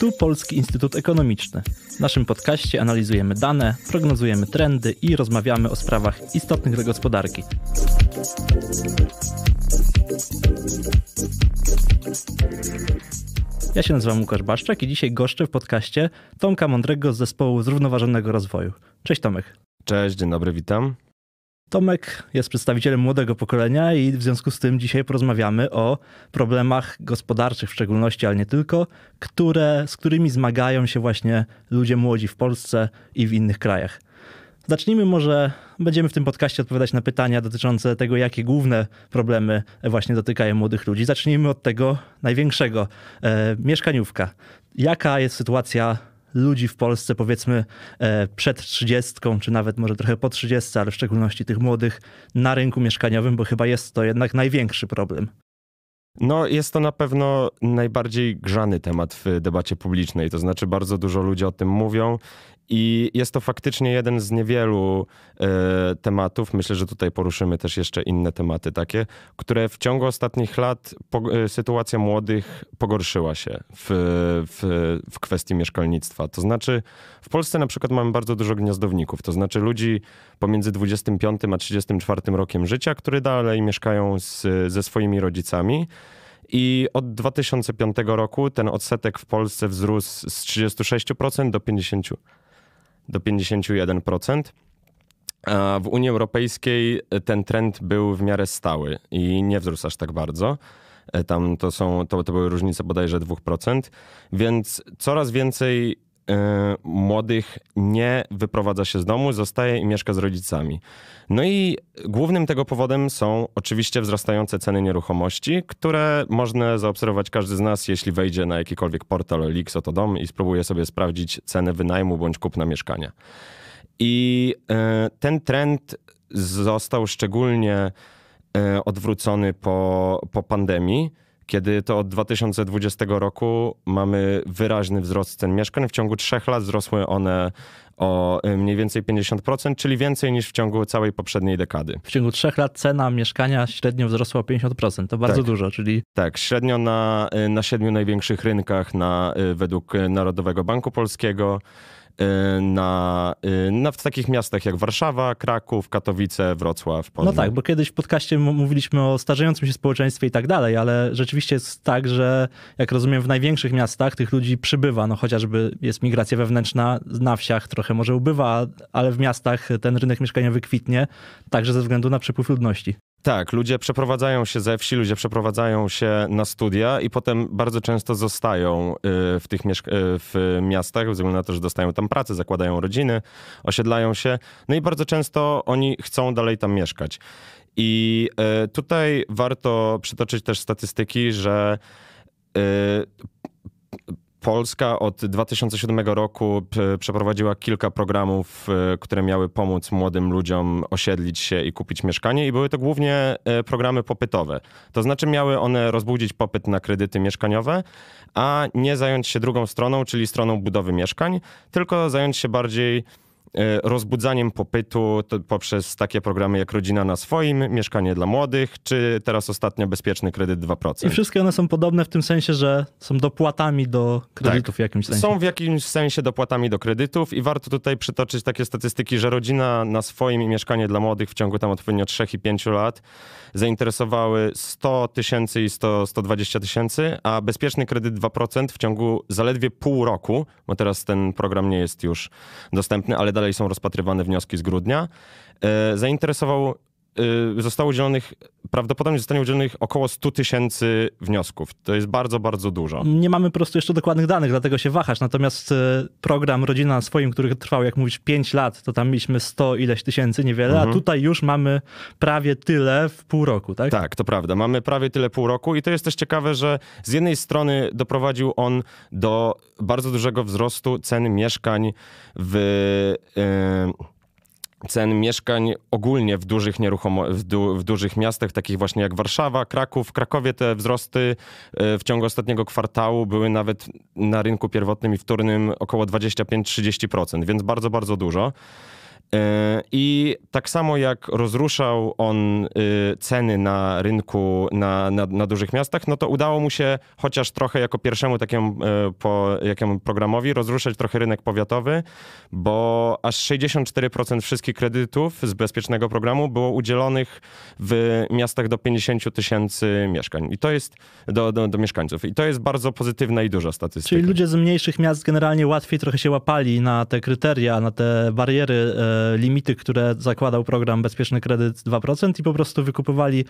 Tu Polski Instytut Ekonomiczny. W naszym podcaście analizujemy dane, prognozujemy trendy i rozmawiamy o sprawach istotnych dla gospodarki. Ja się nazywam Łukasz Baszczak i dzisiaj goszczę w podcaście Tomka Mądrego z zespołu Zrównoważonego Rozwoju. Cześć Tomek. Cześć, dzień dobry, witam. Tomek jest przedstawicielem młodego pokolenia i w związku z tym dzisiaj porozmawiamy o problemach gospodarczych w szczególności, ale nie tylko, które, z którymi zmagają się właśnie ludzie młodzi w Polsce i w innych krajach. Zacznijmy może, będziemy w tym podcaście odpowiadać na pytania dotyczące tego, jakie główne problemy właśnie dotykają młodych ludzi. Zacznijmy od tego największego, e, mieszkaniówka. Jaka jest sytuacja ludzi w Polsce, powiedzmy e, przed 30, czy nawet może trochę po 30, ale w szczególności tych młodych, na rynku mieszkaniowym, bo chyba jest to jednak największy problem. No, jest to na pewno najbardziej grzany temat w debacie publicznej, to znaczy bardzo dużo ludzi o tym mówią i jest to faktycznie jeden z niewielu y, tematów, myślę, że tutaj poruszymy też jeszcze inne tematy takie, które w ciągu ostatnich lat po, y, sytuacja młodych pogorszyła się w, w, w kwestii mieszkalnictwa. To znaczy w Polsce na przykład mamy bardzo dużo gniazdowników, to znaczy ludzi pomiędzy 25 a 34 rokiem życia, które dalej mieszkają z, ze swoimi rodzicami, i od 2005 roku ten odsetek w Polsce wzrósł z 36% do 50, do 51%. A w Unii Europejskiej e, ten trend był w miarę stały i nie wzrósł aż tak bardzo. E, tam to, są, to, to były różnice bodajże 2%, więc coraz więcej Y, młodych nie wyprowadza się z domu, zostaje i mieszka z rodzicami. No i głównym tego powodem są oczywiście wzrastające ceny nieruchomości, które można zaobserwować każdy z nas, jeśli wejdzie na jakikolwiek portal liks oto dom i spróbuje sobie sprawdzić cenę wynajmu bądź kupna mieszkania. I y, ten trend został szczególnie y, odwrócony po, po pandemii kiedy to od 2020 roku mamy wyraźny wzrost cen mieszkań. W ciągu trzech lat wzrosły one o y, mniej więcej 50%, czyli więcej niż w ciągu całej poprzedniej dekady. W ciągu trzech lat cena mieszkania średnio wzrosła o 50%, to bardzo tak. dużo, czyli... Tak, średnio na, y, na siedmiu największych rynkach na, y, według Narodowego Banku Polskiego. Y, na, y, na, w takich miastach jak Warszawa, Kraków, Katowice, Wrocław, Poznań. No tak, bo kiedyś w podcaście mówiliśmy o starzejącym się społeczeństwie i tak dalej, ale rzeczywiście jest tak, że jak rozumiem w największych miastach tych ludzi przybywa, no chociażby jest migracja wewnętrzna, na wsiach trochę może ubywa, ale w miastach ten rynek mieszkaniowy kwitnie, także ze względu na przepływ ludności. Tak, ludzie przeprowadzają się ze wsi, ludzie przeprowadzają się na studia i potem bardzo często zostają y, w tych y, w miastach, ze względu na to, że dostają tam pracę, zakładają rodziny, osiedlają się. No i bardzo często oni chcą dalej tam mieszkać. I y, tutaj warto przytoczyć też statystyki, że Polska od 2007 roku przeprowadziła kilka programów, e, które miały pomóc młodym ludziom osiedlić się i kupić mieszkanie, i były to głównie e, programy popytowe. To znaczy, miały one rozbudzić popyt na kredyty mieszkaniowe, a nie zająć się drugą stroną, czyli stroną budowy mieszkań, tylko zająć się bardziej E, rozbudzaniem popytu poprzez takie programy jak Rodzina na swoim, Mieszkanie dla młodych, czy teraz ostatnio Bezpieczny Kredyt 2%. I wszystkie one są podobne w tym sensie, że są dopłatami do kredytów tak. w jakimś sensie. Są w jakimś sensie dopłatami do kredytów i warto tutaj przytoczyć takie statystyki, że Rodzina na swoim i Mieszkanie dla młodych w ciągu tam odpowiednio 3 i 5 lat zainteresowały 100 tysięcy i 100, 120 tysięcy, a Bezpieczny Kredyt 2% w ciągu zaledwie pół roku, bo teraz ten program nie jest już dostępny, ale dalej są rozpatrywane wnioski z grudnia. E, zainteresował Y, zostało udzielonych, prawdopodobnie zostanie udzielonych około 100 tysięcy wniosków. To jest bardzo, bardzo dużo. Nie mamy po prostu jeszcze dokładnych danych, dlatego się wahasz. Natomiast y, program Rodzina na swoim, który trwał, jak mówisz, 5 lat, to tam mieliśmy 100 ileś tysięcy, niewiele, mhm. a tutaj już mamy prawie tyle w pół roku, tak? Tak, to prawda. Mamy prawie tyle pół roku i to jest też ciekawe, że z jednej strony doprowadził on do bardzo dużego wzrostu cen mieszkań w... Yy cen mieszkań ogólnie w dużych, nieruchomo- w, du- w dużych miastach, takich właśnie jak Warszawa, Kraków. W Krakowie te wzrosty e, w ciągu ostatniego kwartału były nawet na rynku pierwotnym i wtórnym około 25-30%, więc bardzo, bardzo dużo. E, I tak samo jak rozruszał on y, ceny na rynku, na, na, na, dużych miastach, no to udało mu się chociaż trochę jako pierwszemu takiemu, e, po, jakiemu programowi rozruszać trochę rynek powiatowy, bo aż 64% wszystkich kredytów z bezpiecznego programu było udzielonych w miastach do 50 tysięcy mieszkań. I to jest do, do, do, mieszkańców. I to jest bardzo pozytywna i duża statystyka. Czyli ludzie z mniejszych miast generalnie łatwiej trochę się łapali na te kryteria, na te bariery e, limity, które zakładał program Bezpieczny Kredyt 2% i po prostu wykupywali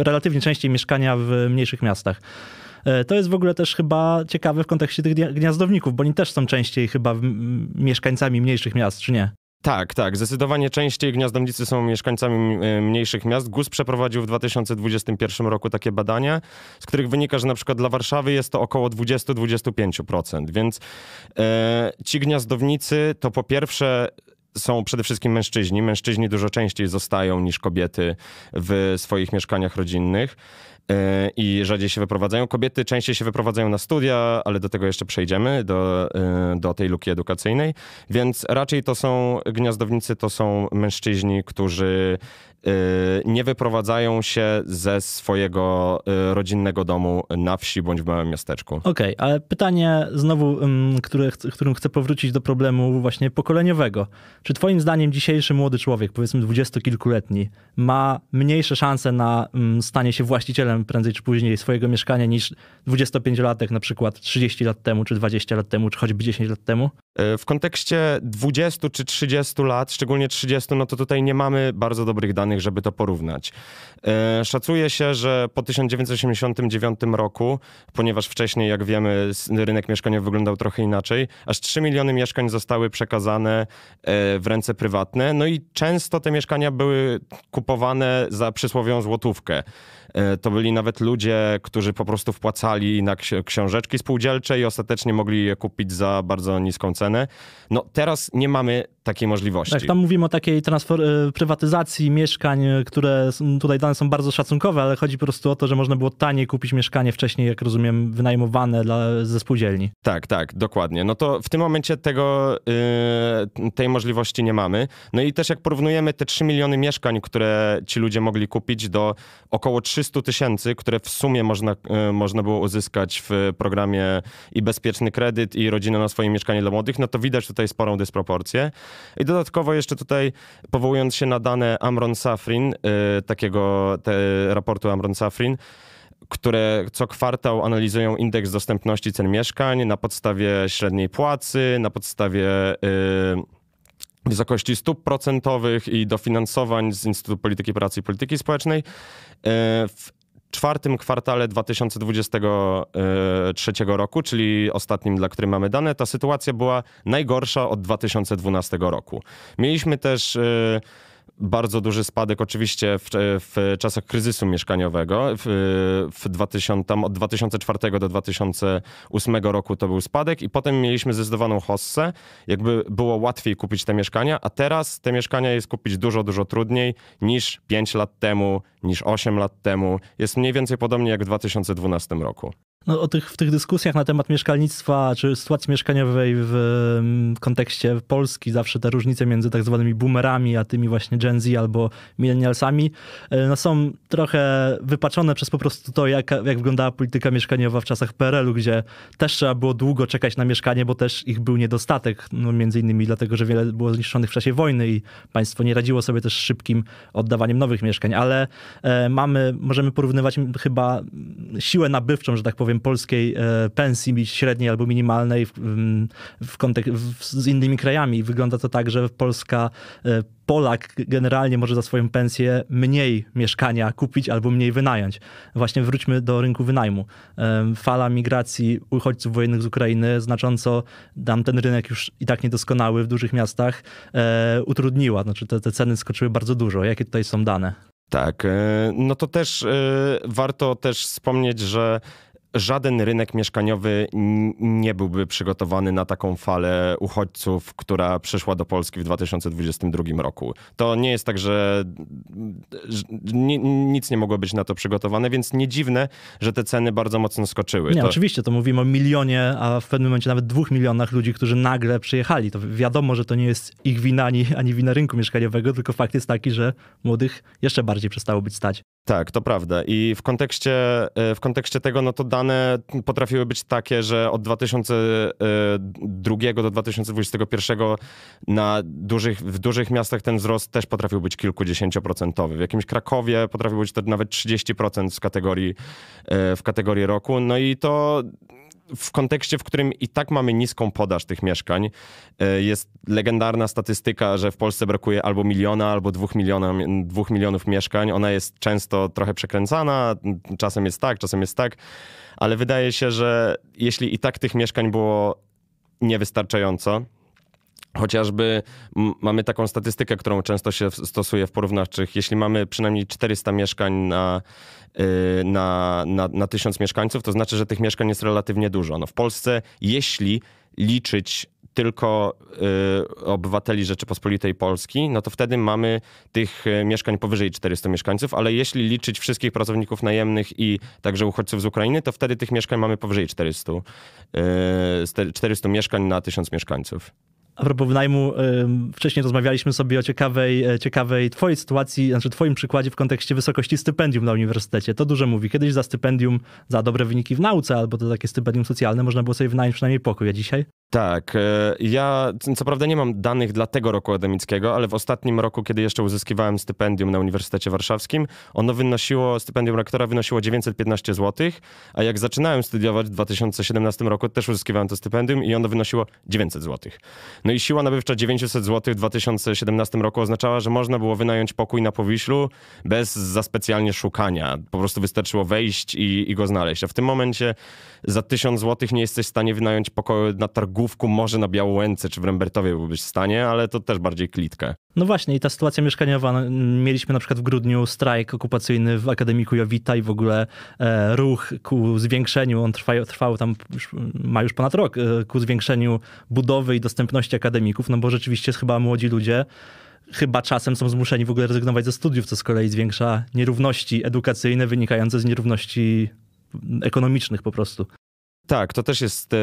e, relatywnie częściej mieszkania w mniejszych miastach. E, to jest w ogóle też chyba ciekawe w kontekście tych gniazdowników, bo oni też są częściej chyba mieszkańcami mniejszych miast, czy nie? Tak, tak. Zdecydowanie częściej gniazdownicy są mieszkańcami e, mniejszych miast. GUS przeprowadził w 2021 roku takie badania, z których wynika, że na przykład dla Warszawy jest to około 20-25%. Więc e, ci gniazdownicy to po pierwsze są przede wszystkim mężczyźni. Mężczyźni dużo częściej zostają niż kobiety w swoich mieszkaniach rodzinnych e, i rzadziej się wyprowadzają. Kobiety częściej się wyprowadzają na studia, ale do tego jeszcze przejdziemy, do, e, do tej luki edukacyjnej. Więc raczej to są gniazdownicy, to są mężczyźni, którzy Y, nie wyprowadzają się ze swojego y, rodzinnego domu na wsi bądź w małym miasteczku. Okej, okay, ale pytanie znowu, które, którym chcę powrócić do problemu właśnie pokoleniowego. Czy twoim zdaniem dzisiejszy młody człowiek, powiedzmy dwudziestokilkuletni, ma mniejsze szanse na stanie się właścicielem prędzej czy później swojego mieszkania niż 25-latek na przykład 30 lat temu, czy 20 lat temu, czy choćby 10 lat temu? E, w kontekście 20 czy 30 lat, szczególnie 30, no to tutaj nie mamy bardzo dobrych danych, żeby to porównać. E, szacuje się, że po 1989 roku, ponieważ wcześniej, jak wiemy, rynek mieszkania wyglądał trochę inaczej, aż 3 miliony mieszkań zostały przekazane e, w ręce prywatne. No i często te mieszkania były kupowane za przysłowiową złotówkę. E, to byli nawet ludzie, którzy po prostu wpłacali na książeczki spółdzielcze i ostatecznie mogli je kupić za bardzo niską cenę. No teraz nie mamy takiej możliwości. Tak, tam mówimy o takiej y, prywatyzacji mieszkań, y, które tutaj dane są bardzo szacunkowe, ale chodzi po prostu o to, że można było taniej kupić mieszkanie wcześniej, jak rozumiem, wynajmowane dla, ze spółdzielni. Tak, tak, dokładnie. No to w tym momencie tego, yy, tej możliwości nie mamy. No i też jak porównujemy te 3 miliony mieszkań, które ci ludzie mogli kupić do około 300 tysięcy, które w sumie można, yy, można było uzyskać w programie i bezpieczny kredyt i rodzina na swoje mieszkanie dla młodych, no to widać tutaj sporą dysproporcję. I dodatkowo jeszcze tutaj, powołując się na dane Amron Safrin, y, takiego te, raportu Amron Safrin, które co kwartał analizują indeks dostępności cen mieszkań na podstawie średniej płacy, na podstawie y, wysokości stóp procentowych i dofinansowań z Instytutu Polityki Pracy i Polityki Społecznej. Y, w czwartym kwartale 2023 e, roku, czyli ostatnim, dla którego mamy dane, ta sytuacja była najgorsza od 2012 roku. Mieliśmy też. Yy, bardzo duży spadek oczywiście w, w czasach kryzysu mieszkaniowego. W, w 2000, tam od 2004 do 2008 roku to był spadek i potem mieliśmy zdecydowaną hossę. Jakby było łatwiej kupić te mieszkania, a teraz te mieszkania jest kupić dużo, dużo trudniej niż 5 lat temu, niż 8 lat temu. Jest mniej więcej podobnie jak w 2012 roku no, o tych, w tych dyskusjach na temat mieszkalnictwa czy sytuacji mieszkaniowej w kontekście Polski zawsze te różnice między tak zwanymi boomerami, a tymi właśnie Gen Z albo millennialsami e, no, są trochę wypaczone przez po prostu to, jak, jak wyglądała polityka mieszkaniowa w czasach PRL-u, gdzie też trzeba było długo czekać na mieszkanie, bo też ich był niedostatek, no, między innymi dlatego, że wiele było zniszczonych w czasie wojny i państwo nie radziło sobie też szybkim oddawaniem nowych mieszkań, ale e, mamy, możemy porównywać chyba siłę nabywczą, że tak powiem, powiem, polskiej e, pensji średniej albo minimalnej w, w kontek- w, z innymi krajami. Wygląda to tak, że Polska e, Polak generalnie może za swoją pensję mniej mieszkania kupić albo mniej wynająć. Właśnie wróćmy do rynku wynajmu. E, fala migracji uchodźców wojennych z Ukrainy znacząco nam ten rynek już i tak niedoskonały w dużych miastach utrudniła. Znaczy te, te ceny skoczyły bardzo dużo. Jakie tutaj są dane? Tak, no to też warto też wspomnieć, że żaden rynek mieszkaniowy nie byłby przygotowany na taką falę uchodźców, która przyszła do Polski w 2022 roku. To nie jest tak, że nic nie mogło być na to przygotowane, więc nie dziwne, że te ceny bardzo mocno skoczyły. Nie, to... oczywiście, to mówimy o milionie, a w pewnym momencie nawet dwóch milionach ludzi, którzy nagle przyjechali. To wiadomo, że to nie jest ich wina, ani, ani wina rynku mieszkaniowego, tylko fakt jest taki, że młodych jeszcze bardziej przestało być stać. Tak, to prawda. I w kontekście, e, w kontekście tego, no to dane potrafiły być takie, że od 2002 e, do 2021 na dużych, w dużych miastach ten wzrost też potrafił być kilkudziesięcioprocentowy. W jakimś Krakowie potrafił być to nawet 30% w kategorii, e, w kategorii roku. No i to w kontekście, w którym i tak mamy niską podaż tych mieszkań. E, jest legendarna statystyka, że w Polsce brakuje albo miliona, albo dwóch, miliona, dwóch milionów mieszkań. Ona jest często trochę przekręcana, czasem jest tak, czasem jest tak, ale wydaje się, że jeśli i tak tych mieszkań było niewystarczająco, Chociażby mamy taką statystykę, którą często się stosuje w porównawczych. Jeśli mamy przynajmniej 400 mieszkań y, na, na, na, na 1000 mieszkańców, to znaczy, że tych mieszkań jest relatywnie dużo. No w Polsce, jeśli liczyć tylko y, obywateli Rzeczypospolitej Polski, no to wtedy mamy tych y, mieszkań powyżej 400 mieszkańców, ale jeśli liczyć wszystkich pracowników najemnych i także uchodźców z Ukrainy, to wtedy tych mieszkań mamy powyżej 400, 400 y, mieszkań na 1000 mieszkańców. A propos wynajmu, wcześniej rozmawialiśmy sobie o ciekawej, e, ciekawej twojej sytuacji, znaczy twoim przykładzie w kontekście wysokości stypendium na uniwersytecie. To dużo mówi. Kiedyś za stypendium, za dobre wyniki w nauce albo to takie stypendium socjalne można było sobie wynająć przynajmniej pokój, a dzisiaj? Tak, e, ja co prawda nie mam danych dla tego roku akademickiego, ale w ostatnim roku, kiedy jeszcze uzyskiwałem stypendium na Uniwersytecie Warszawskim, ono wynosiło, stypendium rektora wynosiło 915 zł, a jak zaczynałem studiować w 2017 roku, też uzyskiwałem to stypendium i ono wynosiło 900 zł. No i siła nabywcza 900 zł w 2017 roku oznaczała, że można było wynająć pokój na Powiślu bez za specjalnie szukania. Po prostu wystarczyło wejść i, i go znaleźć. A w tym momencie za 1000 zł nie jesteś w stanie wynająć pokoju na targu Główku może na Białołęce czy w Rembertowie byłbyś w stanie, ale to też bardziej klitkę. No właśnie i ta sytuacja mieszkaniowa, no, mieliśmy na przykład w grudniu strajk okupacyjny w Akademiku Jowita i w ogóle e, ruch ku zwiększeniu, on trwa, trwał tam, już, ma już ponad rok, e, ku zwiększeniu budowy i dostępności akademików, no bo rzeczywiście chyba młodzi ludzie chyba czasem są zmuszeni w ogóle rezygnować ze studiów, co z kolei zwiększa nierówności edukacyjne wynikające z nierówności ekonomicznych po prostu. Tak, to też jest e,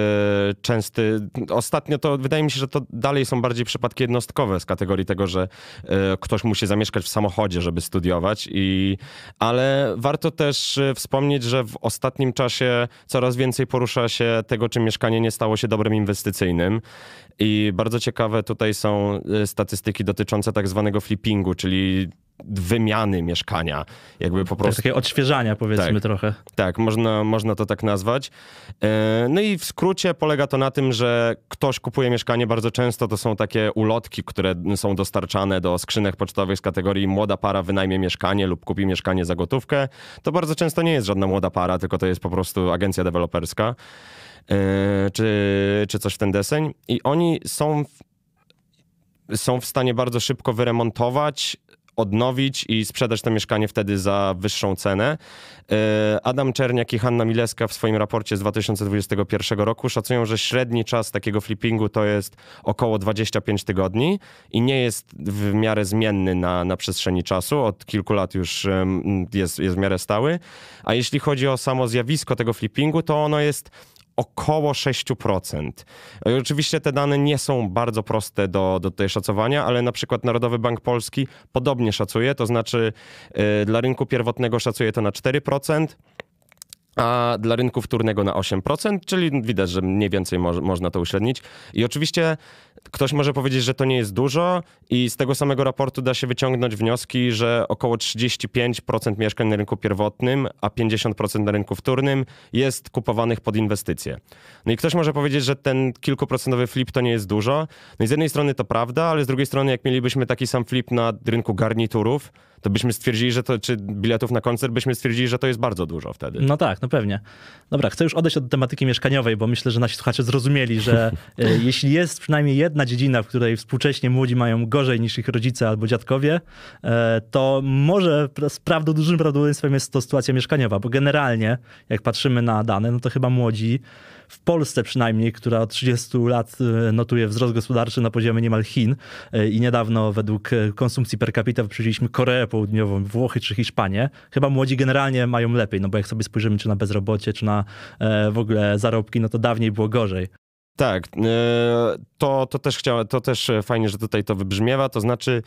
częsty. Ostatnio to wydaje mi się, że to dalej są bardziej przypadki jednostkowe z kategorii tego, że e, ktoś musi zamieszkać w samochodzie, żeby studiować. I, ale warto też e, wspomnieć, że w ostatnim czasie coraz więcej porusza się tego, czy mieszkanie nie stało się dobrem inwestycyjnym. I bardzo ciekawe tutaj są e, statystyki dotyczące tak zwanego flippingu, czyli wymiany mieszkania. Jakby po prostu. takie odświeżania powiedzmy tak, trochę. Tak, można, można to tak nazwać. E, no i w skrócie polega to na tym, że ktoś kupuje mieszkanie, bardzo często to są takie ulotki, które są dostarczane do skrzynek pocztowych z kategorii młoda para wynajmie mieszkanie lub kupi mieszkanie za gotówkę. To bardzo często nie jest żadna młoda para, tylko to jest po prostu agencja deweloperska. E, czy, czy coś w ten deseń. I oni są w, są w stanie bardzo szybko wyremontować odnowić i sprzedać to mieszkanie wtedy za wyższą cenę. E, Adam Czerniak i Hanna Mileska w swoim raporcie z 2021 roku szacują, że średni czas takiego flippingu to jest około 25 tygodni i nie jest w miarę zmienny na, na przestrzeni czasu. Od kilku lat już jest, jest w miarę stały. A jeśli chodzi o samo zjawisko tego flippingu, to ono jest około 6%. Oczywiście te dane nie są bardzo proste do, do tej szacowania, ale na przykład Narodowy Bank Polski podobnie szacuje, to znaczy y, dla rynku pierwotnego szacuje to na 4% a dla rynku wtórnego na 8%, czyli widać, że mniej więcej mo można to uśrednić. I oczywiście Ktoś może powiedzieć, że to nie jest dużo i z tego samego raportu da się wyciągnąć wnioski, że około 35% mieszkań na rynku pierwotnym, a 50% na rynku wtórnym jest kupowanych pod inwestycje. No i ktoś może powiedzieć, że ten kilkuprocentowy flip to nie jest dużo. No i z jednej strony to prawda, ale z drugiej strony jak mielibyśmy taki sam flip na rynku garniturów, to byśmy stwierdzili, że to, czy biletów na koncert, byśmy stwierdzili, że to jest bardzo dużo wtedy. No tak, no pewnie. Dobra, chcę już odejść od tematyki mieszkaniowej, bo myślę, że nasi słuchacze zrozumieli, że e, jeśli jest przynajmniej jeden jedna dziedzina, w której współcześnie młodzi mają gorzej niż ich rodzice albo dziadkowie, e, to może z prawdą, dużym prawdopodobieństwem jest to sytuacja mieszkaniowa, bo generalnie, jak patrzymy na dane, no to chyba młodzi w Polsce przynajmniej, która od 30 lat e, notuje wzrost gospodarczy na poziomie niemal Chin e, i niedawno według konsumpcji per capita wyprzedziliśmy Koreę Południową, Włochy czy Hiszpanię, chyba młodzi generalnie mają lepiej, no bo jak sobie spojrzymy czy na bezrobocie, czy na w ogóle zarobki, no to dawniej było gorzej. Tak, e, to, to, też chciałem, to też fajnie, że tutaj to wybrzmiewa, to znaczy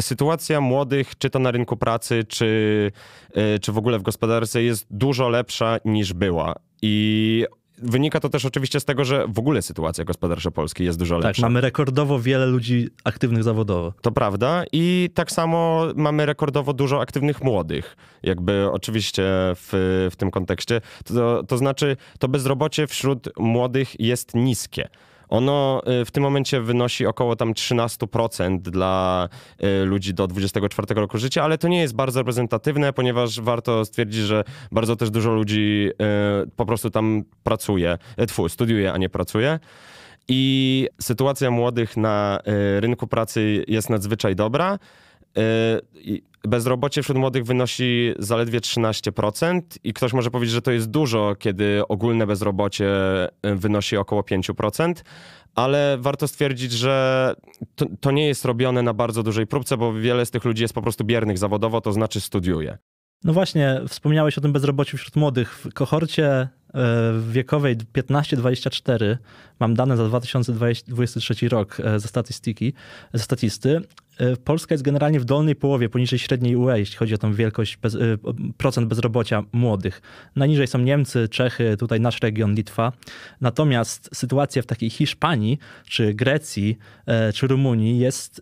sytuacja młodych, czy to na rynku pracy, czy, e, czy w ogóle w gospodarce jest dużo lepsza niż była. I wynika to też oczywiście z tego, że w ogóle sytuacja gospodarcza Polski jest dużo tak, lepsza. Tak, mamy rekordowo wiele ludzi aktywnych zawodowo. To prawda i tak samo mamy rekordowo dużo aktywnych młodych, jakby oczywiście w, w tym kontekście. To, to znaczy to bezrobocie wśród młodych jest niskie. Ono y, w tym momencie wynosi około tam 13% dla y, ludzi do 24 roku życia, ale to nie jest bardzo reprezentatywne, ponieważ warto stwierdzić, że bardzo też dużo ludzi y, po prostu tam pracuje, e, tfu, studiuje, a nie pracuje. I sytuacja młodych na rynku pracy jest nadzwyczaj dobra bezrobocie wśród młodych wynosi zaledwie 13% i ktoś może powiedzieć, że to jest dużo, kiedy ogólne bezrobocie y, wynosi około 5%, ale warto stwierdzić, że to, to nie jest robione na bardzo dużej próbce, bo wiele z tych ludzi jest po prostu biernych zawodowo, to znaczy studiuje. No właśnie, wspomniałeś o tym bezrobociu wśród młodych. W kohorcie e, wiekowej 15-24, mam dane za 2023 rok e, ze statystyki, ze statysty, E, Polska jest generalnie w dolnej połowie, poniżej średniej UE, jeśli chodzi o tą wielkość bez, e, procent bezrobocia młodych. Najniżej są Niemcy, Czechy, tutaj nasz region Litwa. Natomiast sytuacja w takiej Hiszpanii, czy Grecji, e, czy Rumunii jest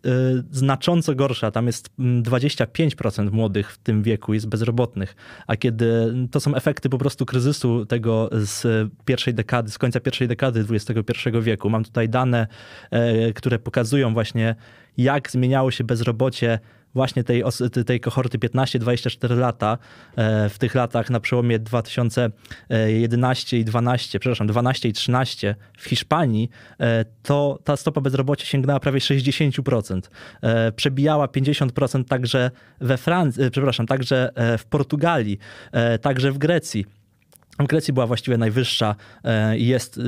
znacząco gorsza. Tam jest 25% młodych w tym wieku jest bezrobotnych, a kiedy to są efekty po prostu kryzysu tego z pierwszej dekady, z końca pierwszej dekady XXI wieku. Mam tutaj dane, które pokazują właśnie jak zmieniało się bezrobocie właśnie tej, tej kohorty 15-24 lata e, w tych latach na przełomie 2011 i 12, przepraszam, 12 i 13 w Hiszpanii, e, to ta stopa bezrobocia sięgnęła prawie 60%. E, przebijała 50% także we Francji, przepraszam, także w Portugalii, także w Grecji. Grecji była właściwie najwyższa e, i jest y,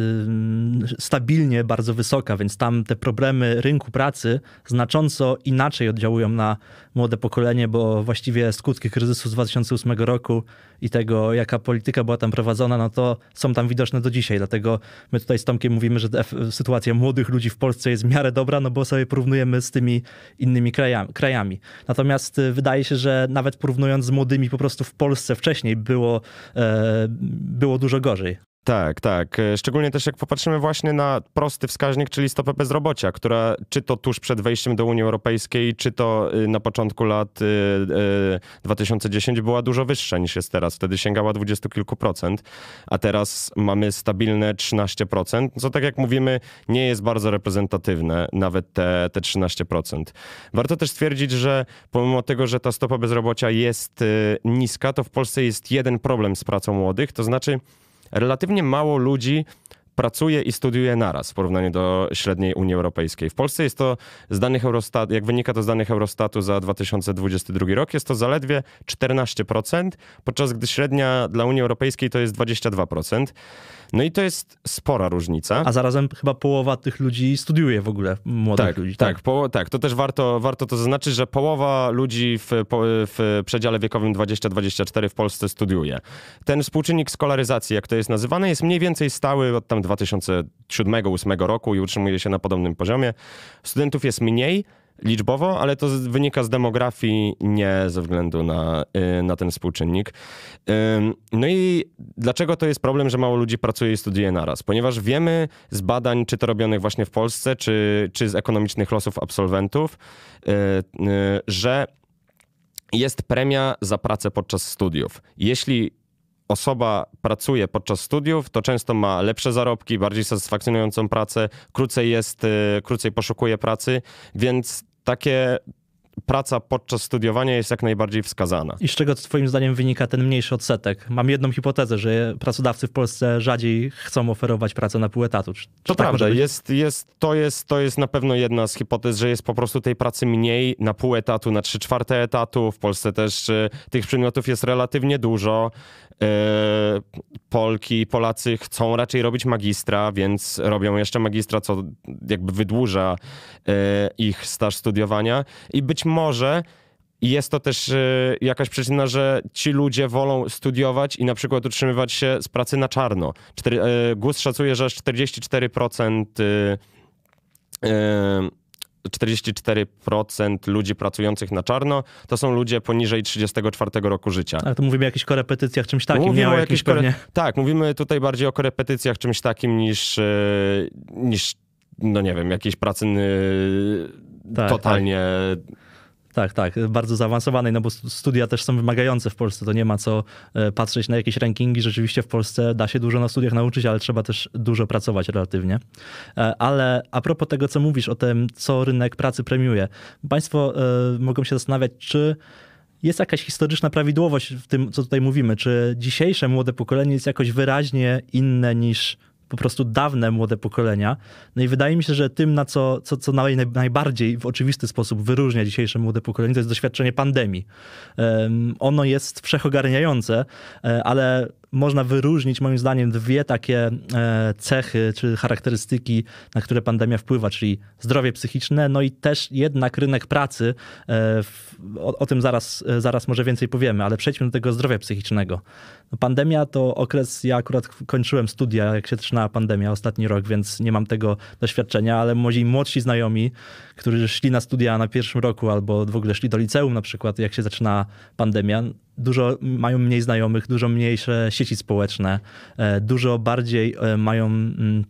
stabilnie bardzo wysoka, więc tam te problemy rynku pracy znacząco inaczej oddziałują na młode pokolenie, bo właściwie skutki kryzysu z 2008 roku i tego, jaka polityka była tam prowadzona, no to są tam widoczne do dzisiaj. Dlatego my tutaj z Tomkiem mówimy, że sytuacja młodych ludzi w Polsce jest w miarę dobra, no bo sobie porównujemy z tymi innymi krajami. krajami. Natomiast y, wydaje się, że nawet porównując z młodymi po prostu w Polsce wcześniej było, e, było dużo gorzej. Tak, tak. E, szczególnie też jak popatrzymy właśnie na prosty wskaźnik, czyli stopę bezrobocia, która czy to tuż przed wejściem do Unii Europejskiej, czy to y, na początku lat 2010 y, y, była dużo wyższa niż jest teraz. Wtedy sięgała dwudziestu kilku procent, a teraz mamy stabilne 13%, co tak jak mówimy, nie jest bardzo reprezentatywne, nawet te, te 13%. Warto też stwierdzić, że pomimo tego, że ta stopa bezrobocia jest niska, to w Polsce jest jeden problem z pracą młodych, to znaczy relatywnie mało ludzi pracuje i studiuje naraz w porównaniu do średniej Unii Europejskiej. W Polsce jest to z danych Eurostatu, jak wynika to z danych Eurostatu za 2022 rok, jest to zaledwie 14%, podczas gdy średnia dla Unii Europejskiej to jest 22%. No i to jest spora różnica. A zarazem chyba połowa tych ludzi studiuje w ogóle, młodych tak, ludzi. Tak, tak, po, tak. to też warto, warto to zaznaczyć, że połowa ludzi w, w przedziale wiekowym 20-24 w Polsce studiuje. Ten współczynnik skolaryzacji, jak to jest nazywane, jest mniej więcej stały od tam 2007-2008 roku i utrzymuje się na podobnym poziomie. Studentów jest mniej liczbowo, ale to wynika z demografii, nie ze względu na, y, na ten współczynnik. No i dlaczego to jest problem, że mało ludzi pracuje i studiuje naraz? Ponieważ wiemy z badań, czy to robionych właśnie w Polsce, czy, czy z ekonomicznych losów absolwentów, y, y, że jest premia za pracę podczas studiów. Jeśli osoba pracuje podczas studiów, to często ma lepsze zarobki, bardziej satysfakcjonującą pracę, krócej jest, y, krócej poszukuje pracy, więc takie praca podczas studiowania jest jak najbardziej wskazana. I z czego twoim zdaniem wynika ten mniejszy odsetek? Mam jedną hipotezę, że pracodawcy w Polsce rzadziej chcą oferować pracę na pół etatu. Czy, czy to tak prawda, jest, jest, to, jest, to jest na pewno jedna z hipotez, że jest po prostu tej pracy mniej na pół etatu, na trzy czwarte etatu. W Polsce też y, tych przedmiotów jest relatywnie dużo. E, Polki, Polacy chcą raczej robić magistra, więc robią jeszcze magistra, co jakby wydłuża e, ich staż studiowania. I być może jest to też e, jakaś przyczyna, że ci ludzie wolą studiować i na przykład utrzymywać się z pracy na czarno. GUS szacuje, że aż 44% 44% ludzi pracujących na czarno to są ludzie poniżej 34 roku życia. Ale to mówimy o jakichś korepetycjach, czymś takim, mówimy miało jakieś pewnie... Kore... Tak, mówimy tutaj bardziej o korepetycjach, czymś takim niż, e, niż no nie wiem, jakiejś pracy yy, tak, totalnie... Tak tak, tak, bardzo zaawansowanej, no bo studia też są wymagające w Polsce, to nie ma co e, patrzeć na jakieś rankingi, rzeczywiście w Polsce da się dużo na studiach nauczyć, ale trzeba też dużo pracować relatywnie. E, ale a propos tego, co mówisz o tym, co rynek pracy premiuje, państwo e, mogą się zastanawiać, czy jest jakaś historyczna prawidłowość w tym, co tutaj mówimy, czy dzisiejsze młode pokolenie jest jakoś wyraźnie inne niż po prostu dawne młode pokolenia. No i wydaje mi się, że tym, na co, co, co naj, najbardziej w oczywisty sposób wyróżnia dzisiejsze młode pokolenie, to jest doświadczenie pandemii. Um, ono jest wszechogarniające, e, ale można wyróżnić moim zdaniem dwie takie e, cechy czy charakterystyki, na które pandemia wpływa, czyli zdrowie psychiczne, no i też jednak rynek pracy. E, o, o tym zaraz, e, zaraz może więcej powiemy, ale przejdźmy do tego zdrowia psychicznego. No, pandemia to okres, ja akurat kończyłem studia, jak się zaczynała pandemia, ostatni rok, więc nie mam tego doświadczenia, ale moi młodsi znajomi, którzy szli na studia na pierwszym roku albo w ogóle szli do liceum na przykład, jak się zaczynała pandemia, dużo mają mniej znajomych, dużo mniejsze sieci społeczne, e, dużo bardziej e, mają mm,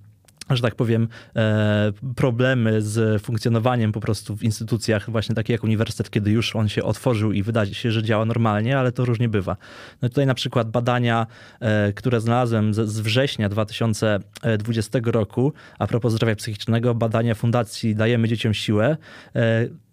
że tak powiem, e, problemy z funkcjonowaniem po prostu w instytucjach, właśnie takie jak uniwersytet, kiedy już on się otworzył i wydaje się, że działa normalnie, ale to różnie bywa. No tutaj na przykład badania, które znalazłem z września 2020 roku, a propos zdrowia psychicznego, badania Fundacji Dajemy Dzieciom Siłę,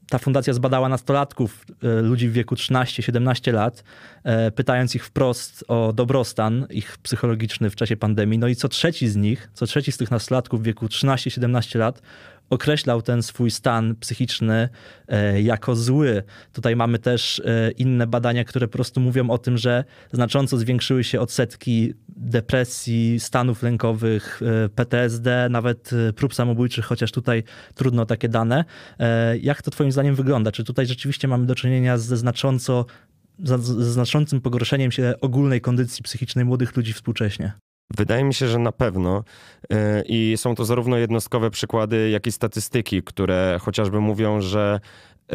ta fundacja zbadała nastolatków, e, ludzi w wieku 13-17 lat, e, pytając ich wprost o dobrostan ich psychologiczny w czasie pandemii. No i co trzeci z nich, co trzeci z tych nastolatków w wieku 13-17 lat określał ten swój stan psychiczny e, jako zły. Tutaj mamy też e, inne badania, które po prostu mówią o tym, że znacząco zwiększyły się odsetki depresji, stanów lękowych, e, PTSD, nawet prób samobójczych, chociaż tutaj trudno takie dane. Jak to Twoim zdaniem wygląda? Czy tutaj rzeczywiście mamy do czynienia ze znacząco znaczącym pogorszeniem się ogólnej kondycji psychicznej młodych ludzi współcześnie. Wydaje mi się, że na pewno. E, I są to zarówno jednostkowe przykłady, jak i statystyki, które chociażby mówią, że e,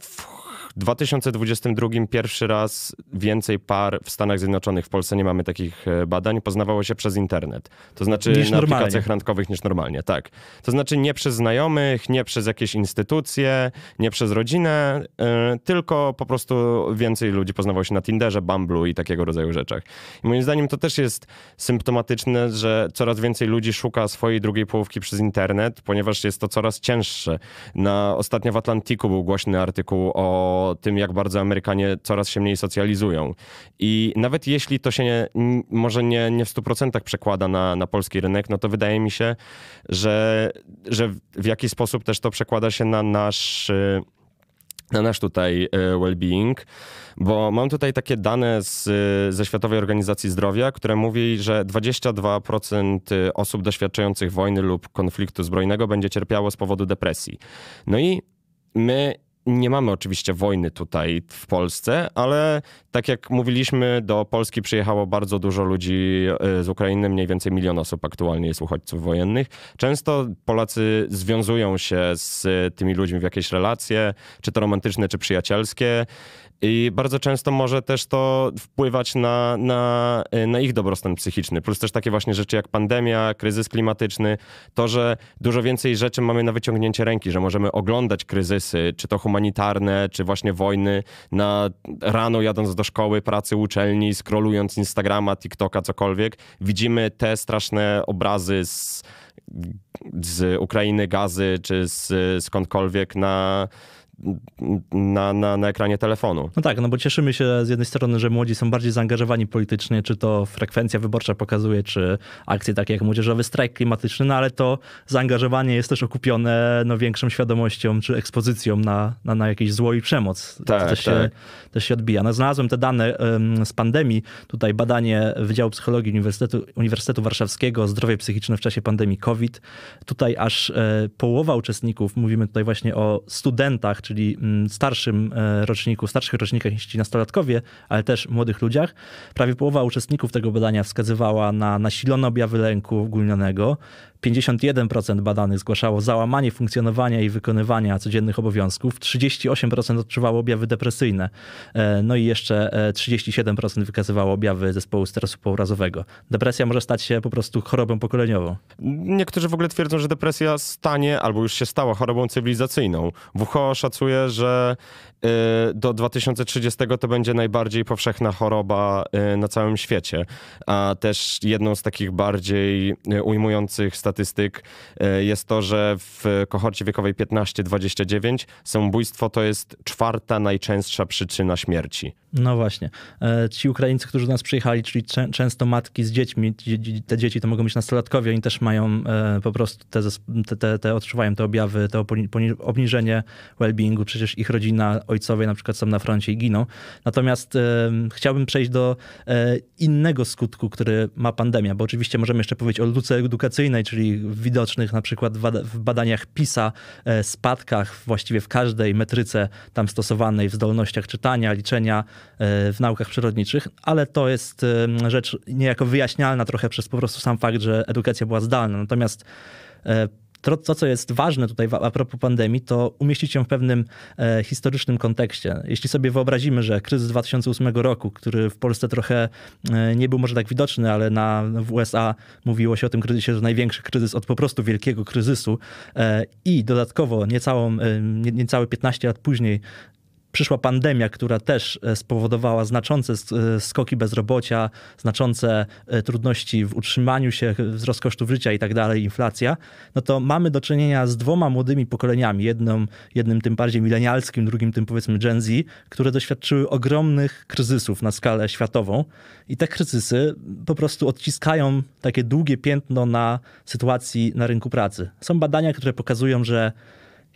w w 2022 pierwszy raz więcej par w Stanach Zjednoczonych, w Polsce nie mamy takich e, badań, poznawało się przez internet. To znaczy niż na normalnie. aplikacjach randkowych niż normalnie, tak. To znaczy nie przez znajomych, nie przez jakieś instytucje, nie przez rodzinę, yy, tylko po prostu więcej ludzi poznawało się na Tinderze, Bumble i takiego rodzaju rzeczach. I moim zdaniem to też jest symptomatyczne, że coraz więcej ludzi szuka swojej drugiej połówki przez internet, ponieważ jest to coraz cięższe. Na, ostatnio w Atlantiku był głośny artykuł o tym, jak bardzo Amerykanie coraz się mniej socjalizują. I nawet jeśli to się nie, może nie, nie w 100% przekłada na, na polski rynek, no to wydaje mi się, że, że w jakiś sposób też to przekłada się na nasz e, na nasz tutaj e, well-being, bo mam tutaj takie dane z, e, ze Światowej Organizacji Zdrowia, które mówi, że 22% osób doświadczających wojny lub konfliktu zbrojnego będzie cierpiało z powodu depresji. No i my nie mamy oczywiście wojny tutaj w Polsce, ale tak jak mówiliśmy, do Polski przyjechało bardzo dużo ludzi e, z Ukrainy, mniej więcej milion osób aktualnie jest uchodźców wojennych. Często Polacy związują się z e, tymi ludźmi w jakieś relacje, czy to romantyczne, czy przyjacielskie. I bardzo często może też to wpływać na, na, y, na ich dobrostan psychiczny. Plus też takie właśnie rzeczy jak pandemia, kryzys klimatyczny, to, że dużo więcej rzeczy mamy na wyciągnięcie ręki, że możemy oglądać kryzysy, czy to humanitarne, czy właśnie wojny, na rano jadąc do szkoły, pracy, uczelni, scrollując Instagrama, TikToka, cokolwiek, widzimy te straszne obrazy z, z Ukrainy, Gazy, czy z, skądkolwiek na na, na, na ekranie telefonu. No tak, no bo cieszymy się z jednej strony, że młodzi są bardziej zaangażowani politycznie, czy to frekwencja wyborcza pokazuje, czy akcje takie jak Młodzieżowy Strajk Klimatyczny, no ale to zaangażowanie jest też okupione no, większą świadomością, czy ekspozycją na, na, na jakieś zło i przemoc. Tak, to tak. Się, to tak. się odbija. No, znalazłem te dane z pandemii, tutaj badanie Wydziału Psychologii Uniwersytetu, Uniwersytetu Warszawskiego, zdrowie psychiczne w czasie pandemii COVID. Tutaj aż e, połowa uczestników, mówimy tutaj właśnie o studentach, czyli mm, starszym e, roczniku, starszych rocznikach niż ci nastolatkowie, ale też młodych ludziach. Prawie połowa uczestników tego badania wskazywała na nasilone objawy lęku ogólnionego, 51% badanych zgłaszało załamanie funkcjonowania i wykonywania codziennych obowiązków, 38% odczuwało objawy depresyjne, e, no i jeszcze 37% e, wykazywało objawy zespołu stresu pourazowego. Depresja może stać się po prostu chorobą pokoleniową. Niektórzy w ogóle twierdzą, że depresja stanie albo już się stała chorobą cywilizacyjną. WHO szacuje, że Y, do 2030 to będzie najbardziej powszechna choroba y, na całym świecie. A też jedną z takich bardziej y, ujmujących statystyk jest to, że w kohorcie wiekowej 15-29 samobójstwo to jest czwarta najczęstsza przyczyna śmierci. No właśnie. E, ci Ukraińcy, którzy do nas przyjechali, czyli często matki z dziećmi, te dzieci to mogą być nastolatkowie, oni też mają e, po prostu, te, te, te, te odczuwają te objawy, to obniżenie well-beingu, przecież ich rodzina, ojcowie na przykład są na froncie i giną. Natomiast e, chciałbym przejść do innego skutku, który ma pandemia, bo oczywiście możemy jeszcze powiedzieć o luce edukacyjnej, czyli widocznych na przykład w badaniach PISA, spadkach właściwie w każdej metryce tam stosowanej, w zdolnościach czytania, liczenia, E, w naukach przyrodniczych, ale to jest rzecz niejako wyjaśnialna trochę przez po prostu sam fakt, że edukacja była zdalna. Natomiast e, to, to, co jest ważne tutaj a propos pandemii, to umieścić ją w pewnym e, historycznym kontekście. Jeśli sobie wyobrazimy, że kryzys 2008 roku, który w Polsce trochę e, nie był może tak widoczny, ale na, w USA mówiło się o tym kryzysie, że największy kryzys od po prostu wielkiego kryzysu e, i dodatkowo niecałą, e, nie, niecałe 15 lat później przyszła pandemia, która też e, spowodowała znaczące e, skoki bezrobocia, znaczące e, trudności w utrzymaniu się, wzrost kosztów życia i tak dalej, inflacja, no to mamy do czynienia z dwoma młodymi pokoleniami, jednym, jednym tym bardziej milenialskim, drugim tym powiedzmy Gen Z, które doświadczyły ogromnych kryzysów na skalę światową i te kryzysy po prostu odciskają takie długie piętno na sytuacji na rynku pracy. Są badania, które pokazują, że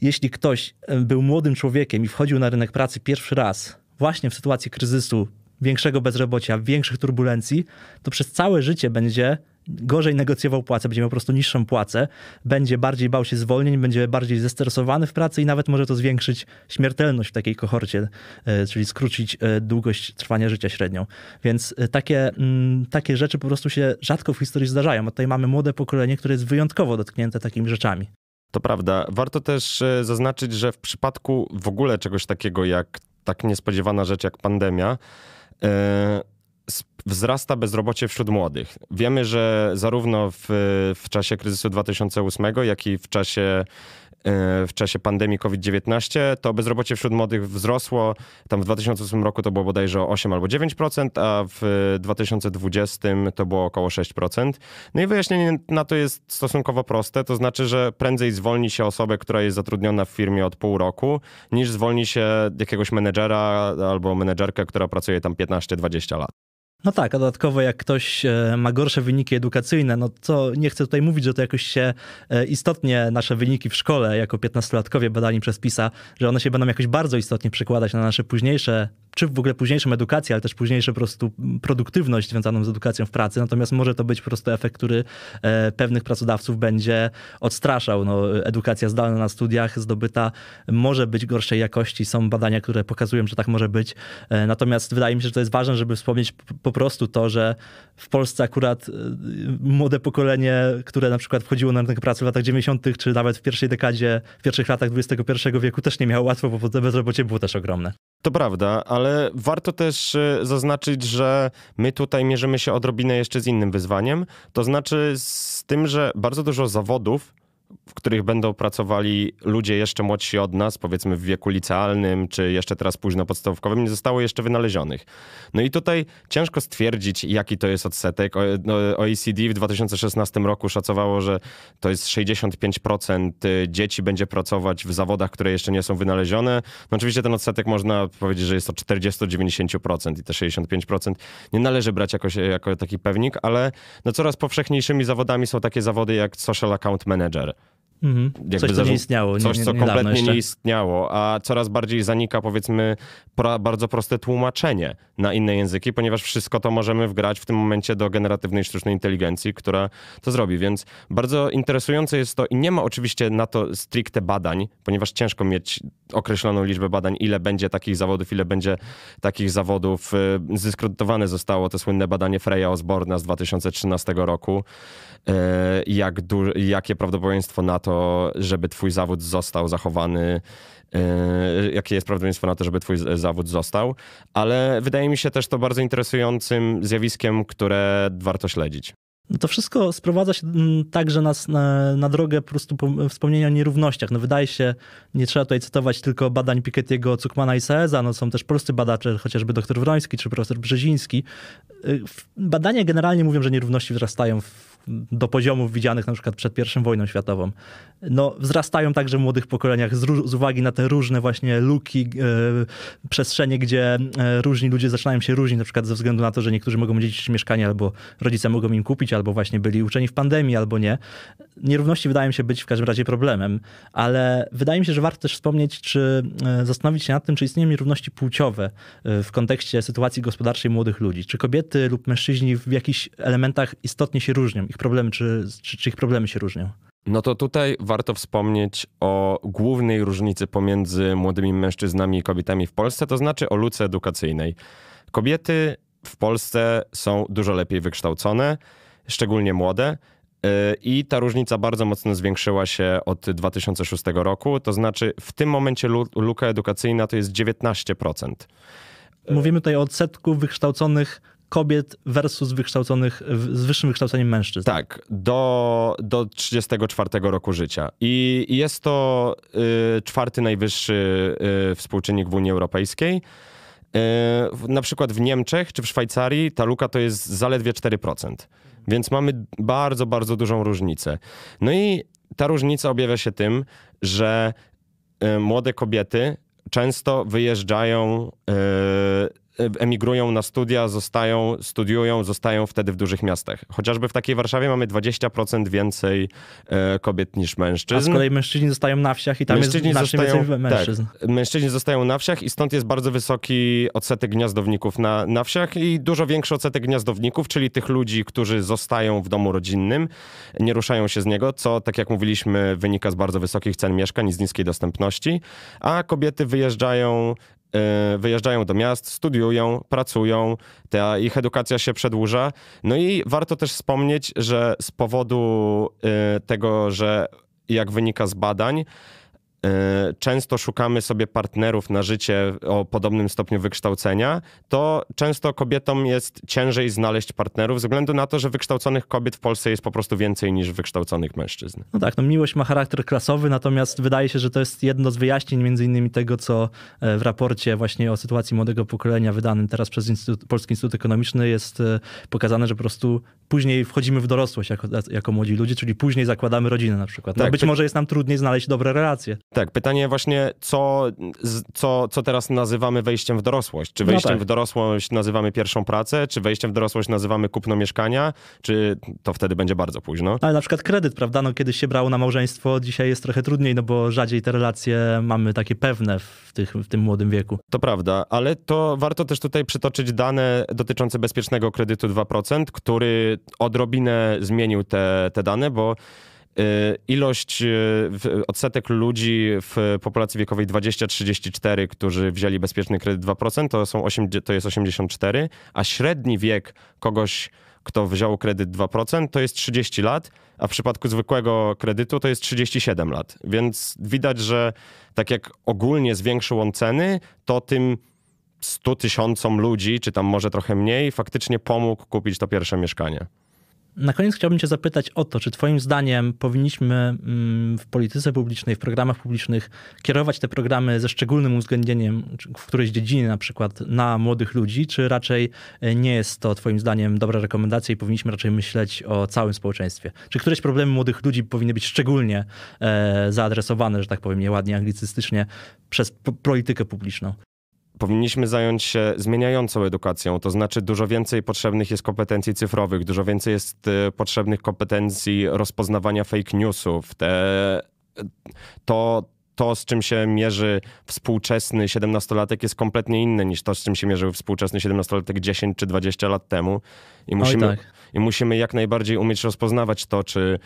jeśli ktoś e, był młodym człowiekiem i wchodził na rynek pracy pierwszy raz, właśnie w sytuacji kryzysu, większego bezrobocia, większych turbulencji, to przez całe życie będzie gorzej negocjował płacę, będzie miał po prostu niższą płacę, będzie bardziej bał się zwolnień, będzie bardziej zestresowany w pracy i nawet może to zwiększyć śmiertelność w takiej kohorcie, e, czyli skrócić e, długość trwania życia średnią. Więc takie, mm, takie rzeczy po prostu się rzadko w historii zdarzają. A tutaj mamy młode pokolenie, które jest wyjątkowo dotknięte takimi rzeczami. To prawda. Warto też e, zaznaczyć, że w przypadku w ogóle czegoś takiego jak tak niespodziewana rzecz jak pandemia, e, wzrasta bezrobocie wśród młodych. Wiemy, że zarówno w, w czasie kryzysu 2008, jak i w czasie w czasie pandemii COVID-19, to bezrobocie wśród młodych wzrosło. Tam w 2008 roku to było bodajże 8 albo 9%, a w 2020 to było około 6%. No i wyjaśnienie na to jest stosunkowo proste, to znaczy, że prędzej zwolni się osobę, która jest zatrudniona w firmie od pół roku, niż zwolni się jakiegoś menedżera albo menedżerkę, która pracuje tam 15-20 lat. No tak, a dodatkowo jak ktoś e, ma gorsze wyniki edukacyjne, no co nie chcę tutaj mówić, że to jakoś się e, istotnie nasze wyniki w szkole jako 15-latkowie badani przez PISA, że one się będą jakoś bardzo istotnie przekładać na nasze późniejsze, czy w ogóle późniejszą edukację, ale też późniejszą po prostu produktywność związaną z edukacją w pracy. Natomiast może to być po prostu efekt, który e, pewnych pracodawców będzie odstraszał. No, edukacja zdalna na studiach zdobyta może być gorszej jakości. Są badania, które pokazują, że tak może być. Natomiast wydaje mi się, że to jest ważne, żeby wspomnieć po po prostu to, że w Polsce akurat y, młode pokolenie, które na przykład wchodziło na rynek pracy w latach 90., czy nawet w pierwszej dekadzie, w pierwszych latach XXI wieku też nie miało łatwo, bo bezrobocie było też ogromne. To prawda, ale warto też y, zaznaczyć, że my tutaj mierzymy się odrobinę jeszcze z innym wyzwaniem, to znaczy z tym, że bardzo dużo zawodów w których będą pracowali ludzie jeszcze młodsi od nas, powiedzmy w wieku licealnym, czy jeszcze teraz późno podstawowym, nie zostało jeszcze wynalezionych. No i tutaj ciężko stwierdzić, jaki to jest odsetek. OECD no, w 2016 roku szacowało, że to jest 65% y, dzieci będzie pracować w zawodach, które jeszcze nie są wynalezione. No oczywiście ten odsetek można powiedzieć, że jest to 40-90% i te 65% nie należy brać jako taki pewnik, ale no coraz powszechniejszymi zawodami są takie zawody jak social account manager. Mhm. coś, co nie istniało. Coś, co kompletnie jeszcze. nie istniało, a coraz bardziej zanika powiedzmy pra, bardzo proste tłumaczenie na inne języki, ponieważ wszystko to możemy wgrać w tym momencie do generatywnej sztucznej inteligencji, która to zrobi. Więc bardzo interesujące jest to i nie ma oczywiście na to stricte badań, ponieważ ciężko mieć określoną liczbę badań, ile będzie takich zawodów, ile będzie takich zawodów. Y, zdyskredytowane zostało to słynne badanie Freya Osborna z 2013 roku. Y, jak du- jakie prawdopodobieństwo na to, żeby twój zawód został zachowany y, jakie jest prawdopodobieństwo na to, żeby twój zawód został, ale wydaje mi się też to bardzo interesującym zjawiskiem, które warto śledzić. No to wszystko sprowadza się mm, także nas na, na drogę po prostu wspomnienia o nierównościach. No wydaje się, nie trzeba tutaj cytować tylko badań Piketty'ego, Cukmana i Saeza, no są też polscy badacze, chociażby dr Wroński czy profesor Brzeziński. Y, badania generalnie mówią, że nierówności wzrastają w do poziomów widzianych na przykład przed I wojną światową, no, wzrastają także w młodych pokoleniach z, z uwagi na te różne właśnie luki, e, przestrzenie, gdzie e, różni ludzie zaczynają się różnić, na przykład ze względu na to, że niektórzy mogą dzielić mieszkanie, albo rodzice mogą im kupić, albo właśnie byli uczeni w pandemii, albo nie. Nierówności wydają się być w każdym razie problemem, ale wydaje mi się, że warto też wspomnieć, czy e, zastanowić się nad tym, czy istnieją nierówności płciowe e, w kontekście sytuacji gospodarczej młodych ludzi. Czy kobiety lub mężczyźni w jakichś elementach istotnie się różnią ich problemy, czy, czy, czy ich problemy się różnią. No to tutaj warto wspomnieć o głównej różnicy pomiędzy młodymi mężczyznami i kobietami w Polsce, to znaczy o luce edukacyjnej. Kobiety w Polsce są dużo lepiej wykształcone, szczególnie młode. Y, I ta różnica bardzo mocno zwiększyła się od 2006 roku. To znaczy, w tym momencie luka edukacyjna to jest 19%. Mówimy tutaj o odsetku wykształconych kobiet versus wykształconych, z wyższym wykształceniem mężczyzn. Tak, do, do 34 roku życia. I jest to y, czwarty najwyższy y, współczynnik w Unii Europejskiej. Y, na przykład w Niemczech czy w Szwajcarii ta luka to jest zaledwie 4%. Więc mamy bardzo, bardzo dużą różnicę. No i ta różnica objawia się tym, że y, młode kobiety często wyjeżdżają y, emigrują na studia, zostają, studiują, zostają wtedy w dużych miastach. Chociażby w takiej Warszawie mamy 20% więcej e, kobiet niż mężczyzn. A z kolei mężczyźni zostają na wsiach i tam mężczyźni jest znacznie zostają, więcej tak, mężczyzn. Tak, mężczyźni zostają na wsiach i stąd jest bardzo wysoki odsetek gniazdowników na, na wsiach i dużo większy odsetek gniazdowników, czyli tych ludzi, którzy zostają w domu rodzinnym, nie ruszają się z niego, co tak jak mówiliśmy wynika z bardzo wysokich cen mieszkań i z niskiej dostępności, a kobiety wyjeżdżają E, wyjeżdżają do miast, studiują, pracują, ta ich edukacja się przedłuża. No i warto też wspomnieć, że z powodu e, tego, że jak wynika z badań, Y, często szukamy sobie partnerów na życie o podobnym stopniu wykształcenia, to często kobietom jest ciężej znaleźć partnerów, ze względu na to, że wykształconych kobiet w Polsce jest po prostu więcej niż wykształconych mężczyzn. No tak, no miłość ma charakter klasowy, natomiast wydaje się, że to jest jedno z wyjaśnień między innymi tego, co e, w raporcie właśnie o sytuacji młodego pokolenia wydanym teraz przez Instytut, Polski Instytut Ekonomiczny jest e, pokazane, że po prostu później wchodzimy w dorosłość jako, jako młodzi ludzie, czyli później zakładamy rodzinę na przykład. No tak, być ty... Tak. może jest nam trudniej znaleźć dobre relacje. Tak, pytanie właśnie, co, co, co teraz nazywamy wejściem w dorosłość? Czy no wejściem no tak. w dorosłość nazywamy pierwszą pracę, czy wejściem w dorosłość nazywamy kupno mieszkania, czy to wtedy będzie bardzo późno? Ale na przykład kredyt, prawda? No kiedyś się brało na małżeństwo, dzisiaj jest trochę trudniej, no bo rzadziej te relacje mamy takie pewne w, tych, w tym młodym wieku. To prawda, ale to warto też tutaj przytoczyć dane dotyczące bezpiecznego kredytu 2%, który odrobinę zmienił te, te dane, bo Y, ilość y, odsetek ludzi w populacji wiekowej 20-34, którzy wzięli bezpieczny kredyt 2%, to, są 8, to jest 84, a średni wiek kogoś, kto wziął kredyt 2%, to jest 30 lat, a w przypadku zwykłego kredytu to jest 37 lat. Więc widać, że tak jak ogólnie zwiększył on ceny, to tym 100 tysiącom ludzi, czy tam może trochę mniej, faktycznie pomógł kupić to pierwsze mieszkanie. Na koniec chciałbym Cię zapytać o to, czy Twoim zdaniem powinniśmy mm, w polityce publicznej, w programach publicznych kierować te programy ze szczególnym uwzględnieniem w którejś dziedzinie, na przykład na młodych ludzi, czy raczej e, nie jest to Twoim zdaniem dobra rekomendacja i powinniśmy raczej myśleć o całym społeczeństwie? Czy któreś problemy młodych ludzi powinny być szczególnie e, zaadresowane, że tak powiem nieładnie anglicystycznie, przez politykę publiczną? powinniśmy zająć się zmieniającą edukacją, to znaczy dużo więcej potrzebnych jest kompetencji cyfrowych, dużo więcej jest e, potrzebnych kompetencji rozpoznawania fake newsów. Te, to, to, z czym się mierzy współczesny 17-latek, jest kompletnie inne niż to, z czym się mierzył współczesny 17-latek 10 czy 20 lat temu. I musimy, Oj, tak. i musimy jak najbardziej umieć rozpoznawać to, czy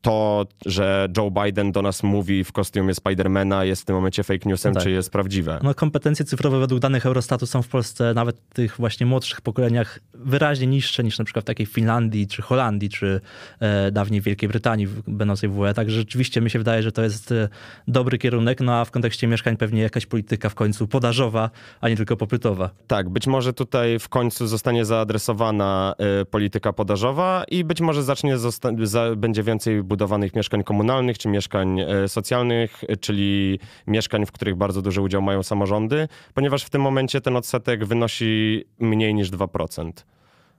to, że Joe Biden do nas mówi w kostiumie Spidermana jest w tym momencie fake newsem, no tak. czy jest prawdziwe. No kompetencje cyfrowe według danych Eurostatu są w Polsce nawet w tych właśnie młodszych pokoleniach wyraźnie niższe niż na przykład w takiej Finlandii, czy Holandii, czy e, dawniej Wielkiej Brytanii będącej w UE. Także rzeczywiście mi się wydaje, że to jest e, dobry kierunek, no a w kontekście mieszkań pewnie jakaś polityka w końcu podażowa, a nie tylko popytowa. Tak, być może tutaj w końcu zostanie zaadresowana y, polityka podażowa i być może zacznie, zosta- za- będzie więcej więcej budowanych mieszkań komunalnych czy mieszkań e, socjalnych, e, czyli mieszkań, w których bardzo duży udział mają samorządy, ponieważ w tym momencie ten odsetek wynosi mniej niż 2%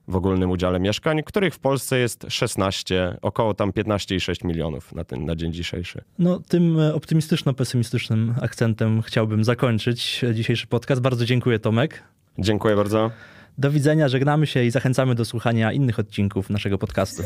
w ogólnym udziale mieszkań, których w Polsce jest 16, około tam 15,6 milionów na, ten, na dzień dzisiejszy. No, tym e, optymistyczno-pesymistycznym akcentem chciałbym zakończyć dzisiejszy podcast. Bardzo dziękuję, Tomek. Dziękuję bardzo. Do widzenia, żegnamy się i zachęcamy do słuchania innych odcinków naszego podcastu.